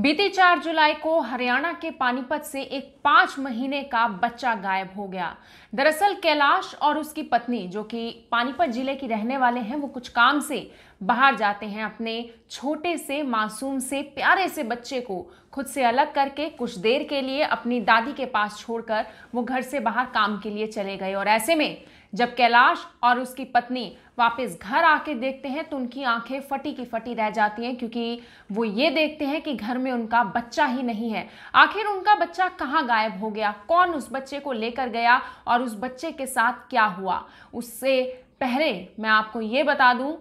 बीती 4 जुलाई को हरियाणा के पानीपत से एक पांच महीने का बच्चा गायब हो गया दरअसल कैलाश और उसकी पत्नी जो कि पानीपत जिले की रहने वाले हैं वो कुछ काम से बाहर जाते हैं अपने छोटे से मासूम से प्यारे से बच्चे को खुद से अलग करके कुछ देर के लिए अपनी दादी के पास छोड़कर वो घर से बाहर काम के लिए चले गए और ऐसे में जब कैलाश और उसकी पत्नी वापस घर आके देखते हैं तो उनकी आंखें फटी की फटी रह जाती हैं क्योंकि वो ये देखते हैं कि घर में उनका बच्चा ही नहीं है आखिर उनका बच्चा कहाँ गायब हो गया कौन उस बच्चे को लेकर गया और उस बच्चे के साथ क्या हुआ उससे पहले मैं आपको ये बता दूं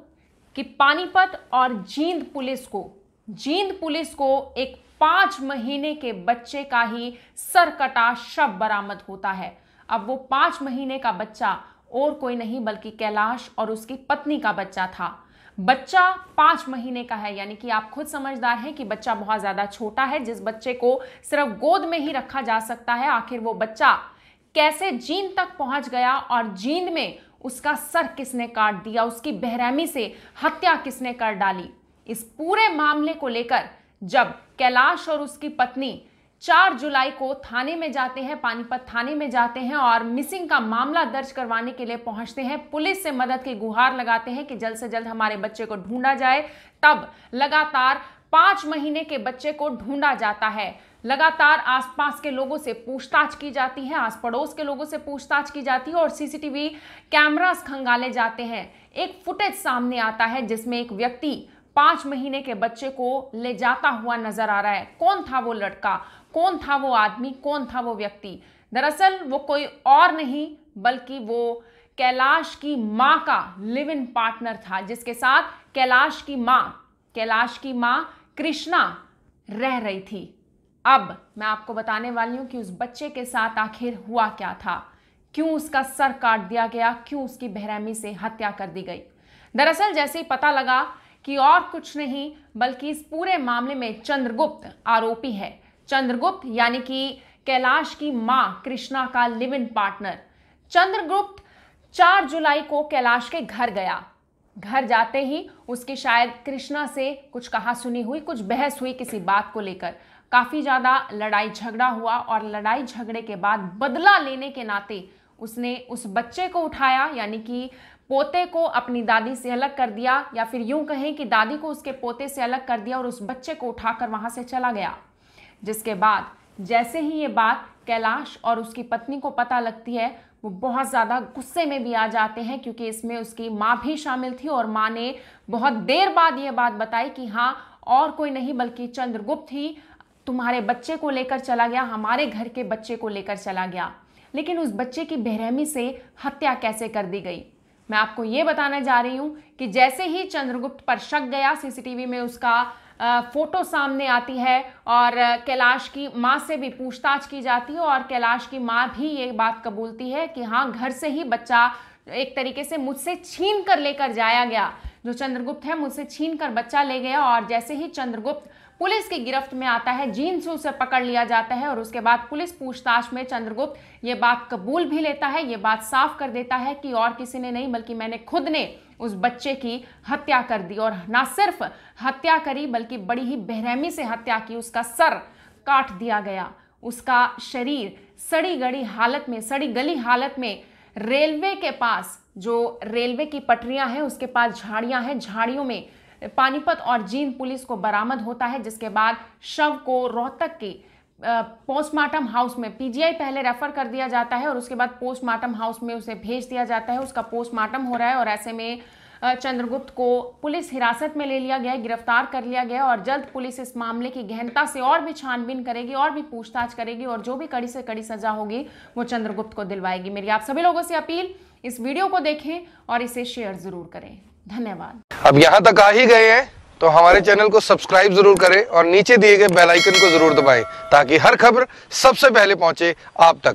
कि पानीपत और जींद पुलिस को जींद पुलिस को एक पाँच महीने के बच्चे का ही सरकटा शव बरामद होता है अब वो पाँच महीने का बच्चा और कोई नहीं बल्कि कैलाश और उसकी पत्नी का बच्चा था बच्चा पांच महीने का है यानी कि आप खुद समझदार हैं कि बच्चा बहुत ज़्यादा छोटा है जिस बच्चे को सिर्फ गोद में ही रखा जा सकता है आखिर वो बच्चा कैसे जींद तक पहुंच गया और जींद में उसका सर किसने काट दिया उसकी बहरहमी से हत्या किसने कर डाली इस पूरे मामले को लेकर जब कैलाश और उसकी पत्नी चार जुलाई को थाने में जाते हैं पानीपत थाने में जाते हैं और मिसिंग का मामला दर्ज करवाने के लिए पहुंचते हैं पुलिस से मदद की गुहार लगाते हैं कि जल्द से जल्द हमारे बच्चे को ढूंढा जाए तब लगातार पांच महीने के बच्चे को ढूंढा जाता है लगातार आसपास के लोगों से पूछताछ की जाती है आस पड़ोस के लोगों से पूछताछ की जाती है और सीसीटीवी कैमरास खंगाले जाते हैं एक फुटेज सामने आता है जिसमें एक व्यक्ति पांच महीने के बच्चे को ले जाता हुआ नजर आ रहा है कौन था वो लड़का कौन था वो आदमी कौन था वो व्यक्ति दरअसल वो कोई और नहीं बल्कि वो कैलाश की माँ का लिव इन पार्टनर था जिसके साथ कैलाश की माँ कैलाश की माँ कृष्णा रह रही थी अब मैं आपको बताने वाली हूँ कि उस बच्चे के साथ आखिर हुआ क्या था क्यों उसका सर काट दिया गया क्यों उसकी बहरहमी से हत्या कर दी गई दरअसल जैसे ही पता लगा कि और कुछ नहीं बल्कि इस पूरे मामले में चंद्रगुप्त आरोपी है चंद्रगुप्त यानी कि कैलाश की माँ कृष्णा का लिव इन पार्टनर चंद्रगुप्त 4 जुलाई को कैलाश के घर गया घर जाते ही उसकी शायद कृष्णा से कुछ कहा सुनी हुई कुछ बहस हुई किसी बात को लेकर काफ़ी ज़्यादा लड़ाई झगड़ा हुआ और लड़ाई झगड़े के बाद बदला लेने के नाते उसने उस बच्चे को उठाया यानी कि पोते को अपनी दादी से अलग कर दिया या फिर यूं कहें कि दादी को उसके पोते से अलग कर दिया और उस बच्चे को उठाकर वहां से चला गया जिसके बाद जैसे ही ये बात कैलाश और उसकी पत्नी को पता लगती है वो बहुत ज़्यादा गुस्से में भी आ जाते हैं क्योंकि इसमें उसकी माँ भी शामिल थी और माँ ने बहुत देर बाद ये बात बताई कि हाँ और कोई नहीं बल्कि चंद्रगुप्त ही तुम्हारे बच्चे को लेकर चला गया हमारे घर के बच्चे को लेकर चला गया लेकिन उस बच्चे की बेरहमी से हत्या कैसे कर दी गई मैं आपको ये बताने जा रही हूँ कि जैसे ही चंद्रगुप्त पर शक गया सीसीटीवी में उसका फ़ोटो सामने आती है और कैलाश की माँ से भी पूछताछ की जाती है और कैलाश की माँ भी ये बात कबूलती है कि हाँ घर से ही बच्चा एक तरीके से मुझसे छीन कर लेकर जाया गया जो चंद्रगुप्त है मुझसे छीन कर बच्चा ले गया और जैसे ही चंद्रगुप्त पुलिस की गिरफ्त में आता है जीन से उसे पकड़ लिया जाता है और उसके बाद पुलिस पूछताछ में चंद्रगुप्त ये बात कबूल भी लेता है ये बात साफ कर देता है कि और किसी ने नहीं बल्कि मैंने खुद ने उस बच्चे की हत्या कर दी और ना सिर्फ हत्या करी बल्कि बड़ी ही बेरहमी से हत्या की उसका सर काट दिया गया उसका शरीर सड़ी गड़ी हालत में सड़ी गली हालत में रेलवे के पास जो रेलवे की पटरियां हैं उसके पास झाड़ियां हैं झाड़ियों में पानीपत और जींद पुलिस को बरामद होता है जिसके बाद शव को रोहतक के पोस्टमार्टम हाउस में पीजीआई पहले रेफर कर दिया जाता है और उसके बाद पोस्टमार्टम हाउस में उसे भेज दिया जाता है उसका पोस्टमार्टम हो रहा है और ऐसे में चंद्रगुप्त को पुलिस हिरासत में ले लिया गया गिरफ्तार कर लिया गया और जल्द पुलिस इस मामले की गहनता से और भी छानबीन करेगी और भी पूछताछ करेगी और जो भी कड़ी से कड़ी सजा होगी वो चंद्रगुप्त को दिलवाएगी मेरी आप सभी लोगों से अपील इस वीडियो को देखें और इसे शेयर जरूर करें धन्यवाद अब यहाँ तक आ ही गए हैं तो हमारे चैनल को सब्सक्राइब जरूर करें और नीचे दिए गए बेल आइकन को जरूर दबाएं ताकि हर खबर सबसे पहले पहुंचे आप तक